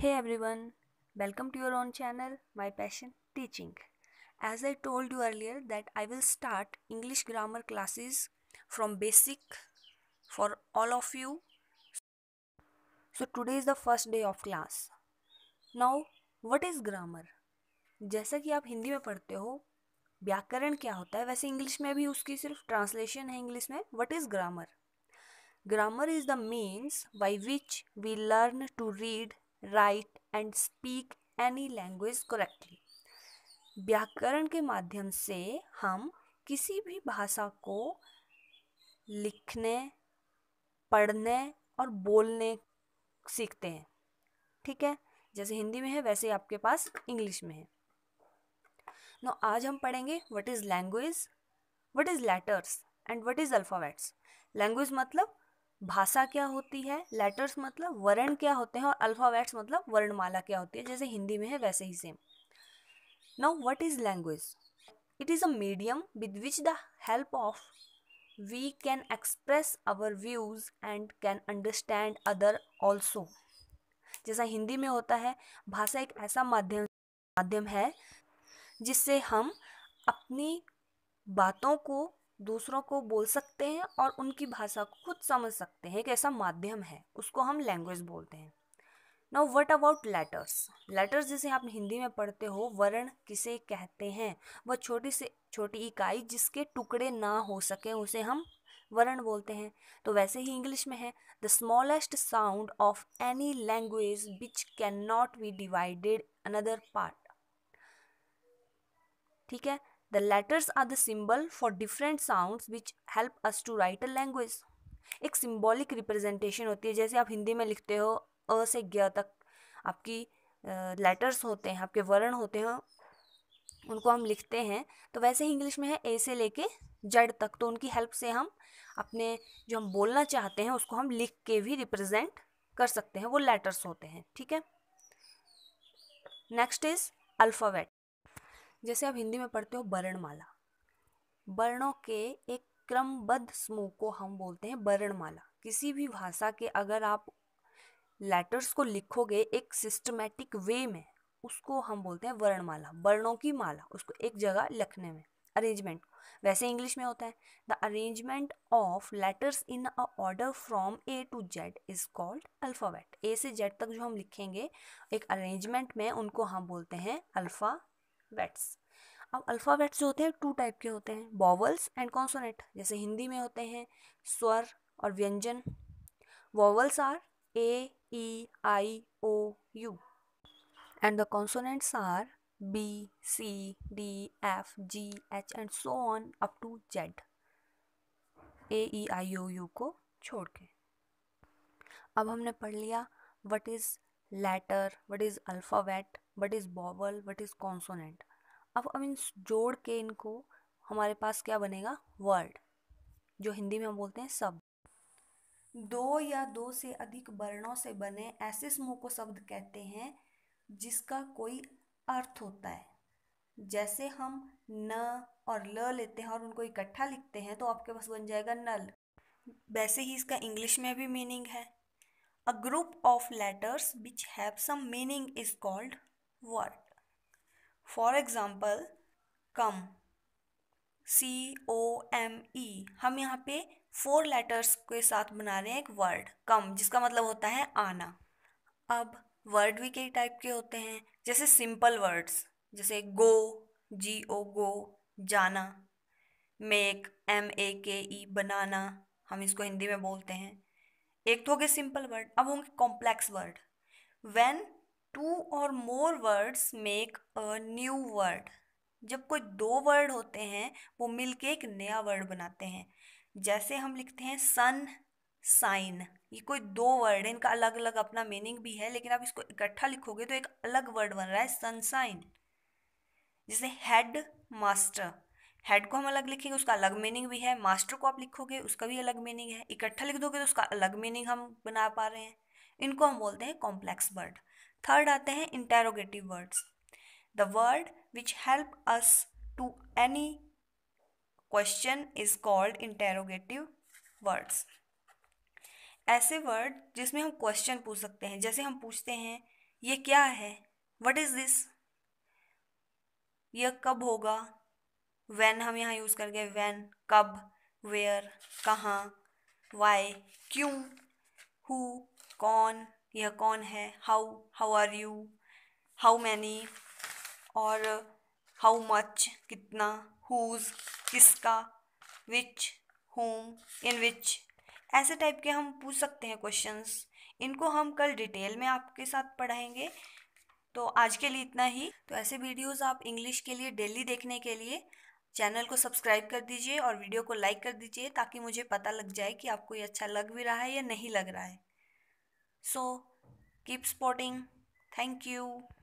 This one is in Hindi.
Hey everyone, welcome to your own channel, My Passion Teaching. As I told you earlier that I will start English grammar classes from basic for all of you. So today is the first day of class. Now, what is grammar? जैसा कि आप हिंदी में पढ़ते हो व्याकरण क्या होता है वैसे इंग्लिश में भी उसकी सिर्फ ट्रांसलेशन है इंग्लिश में what is grammar grammar is the means by which we learn to read write and speak any language correctly व्याकरण के माध्यम से हम किसी भी भाषा को लिखने पढ़ने और बोलने सीखते हैं ठीक है जैसे हिंदी में है वैसे ही आपके पास इंग्लिश में है नो आज हम पढ़ेंगे what is language what is letters and what is alphabets language मतलब भाषा क्या होती है लेटर्स मतलब वर्ण क्या होते हैं और अल्फ़ाबेट्स मतलब वर्णमाला क्या होती है जैसे हिंदी में है वैसे ही same now what is language it is a medium with which the help of we can express our views and can understand other also जैसा हिंदी में होता है भाषा एक ऐसा माध्यम माध्यम है जिससे हम अपनी बातों को दूसरों को बोल सकते हैं और उनकी भाषा को खुद समझ सकते हैं एक ऐसा माध्यम है उसको हम लैंग्वेज बोलते हैं now what about letters letters जिसे आप हिंदी में पढ़ते हो वर्ण किसे कहते हैं वह छोटी से छोटी इकाई जिसके टुकड़े ना हो सके उसे हम वर्ण बोलते हैं तो वैसे ही इंग्लिश में है the smallest sound of any language which can not be divided another part ठीक है The letters are the symbol for different sounds which help us to write a language. एक सिम्बॉलिक रिप्रेजेंटेशन होती है जैसे आप हिंदी में लिखते हो अ से ज्ञ तक आपकी लेटर्स होते हैं आपके वर्ण होते हैं उनको हम लिखते हैं तो वैसे ही इंग्लिश में है ए से लेके जड़ तक तो उनकी हेल्प से हम अपने जो हम बोलना चाहते हैं उसको हम लिख के भी रिप्रेजेंट कर सकते हैं वो लेटर्स होते हैं ठीक है नेक्स्ट इज़ अल्फ़ावेट जैसे आप हिंदी में पढ़ते हो वर्णमाला वर्णों के एक क्रमबद्ध समूह को हम बोलते हैं वर्णमाला किसी भी भाषा के अगर आप लेटर्स को लिखोगे एक सिस्टमेटिक वे में उसको हम बोलते हैं वर्णमाला वर्णों की माला उसको एक जगह लिखने में अरेंजमेंट वैसे इंग्लिश में होता है the arrangement of letters in a order from A to Z is called alphabet A से जेड तक जो हम लिखेंगे एक अरेंजमेंट में उनको हम बोलते हैं अल्फ़ा वेट्स अब अल्फ़ाबेट्स जो होते हैं टू टाइप के होते हैं वॉवल्स एंड कॉन्सोनेट जैसे हिंदी में होते हैं स्वर और व्यंजन vowels are A E I O U and the consonants are B C D F G H and so on up to Z A E I O U को छोड़ के अब हमने पढ़ लिया what is letter what is alphabet what is vowel what is consonant अब हम इन जोड़ के इनको हमारे पास क्या बनेगा वर्ड जो हिंदी में हम बोलते हैं शब्द दो या दो से अधिक वर्णों से बने ऐसे समूह को शब्द कहते हैं जिसका कोई अर्थ होता है जैसे हम न और ल लेते हैं और उनको इकट्ठा लिखते हैं तो आपके पास बन जाएगा नल वैसे ही इसका इंग्लिश में भी मीनिंग है A group of letters which have some meaning is called word. For example, come C O M E हम यहाँ पे फोर लेटर्स के साथ बना रहे हैं एक वर्ड कम जिसका मतलब होता है आना अब वर्ड भी कई टाइप के होते हैं जैसे सिंपल वर्ड्स जैसे गो जी ओ गो जाना मेक एम ए के ई बनाना हम इसको हिंदी में बोलते हैं एक तो हो गए सिंपल वर्ड अब होंगे complex word when two or more words make a new word जब कोई दो वर्ड होते हैं वो मिलके एक नया वर्ड बनाते हैं जैसे हम लिखते हैं सन साइन ये कोई दो वर्ड है इनका अलग अलग अपना मीनिंग भी है लेकिन आप इसको इकट्ठा लिखोगे तो एक अलग वर्ड बन रहा है सनसाइन जैसे हेड मास्टर हेड को हम अलग लिखेंगे उसका अलग मीनिंग भी है मास्टर को आप लिखोगे उसका भी अलग मीनिंग है इकट्ठा लिख दोगे तो उसका अलग मीनिंग हम बना पा रहे हैं इनको हम बोलते हैं कॉम्प्लेक्स वर्ड थर्ड आते हैं interrogative words the word which help us to any question is called interrogative words ऐसे वर्ड जिसमें हम क्वेश्चन पूछ सकते हैं जैसे हम पूछते हैं ये क्या है वट इज़ दिस यह कब होगा वैन हम यहाँ यूज़ करके वैन कब वेयर कहाँ वाई क्यों हु कौन यह कौन है how how are you how many और हाउ मच कितना हुज किसका विच होम इन विच ऐसे टाइप के हम पूछ सकते हैं क्वेश्चंस इनको हम कल डिटेल में आपके साथ पढ़ाएंगे तो आज के लिए इतना ही तो ऐसे वीडियोस आप इंग्लिश के लिए डेली देखने के लिए चैनल को सब्सक्राइब कर दीजिए और वीडियो को लाइक कर दीजिए ताकि मुझे पता लग जाए कि आपको ये अच्छा लग भी रहा है या नहीं लग रहा है so keep supporting thank you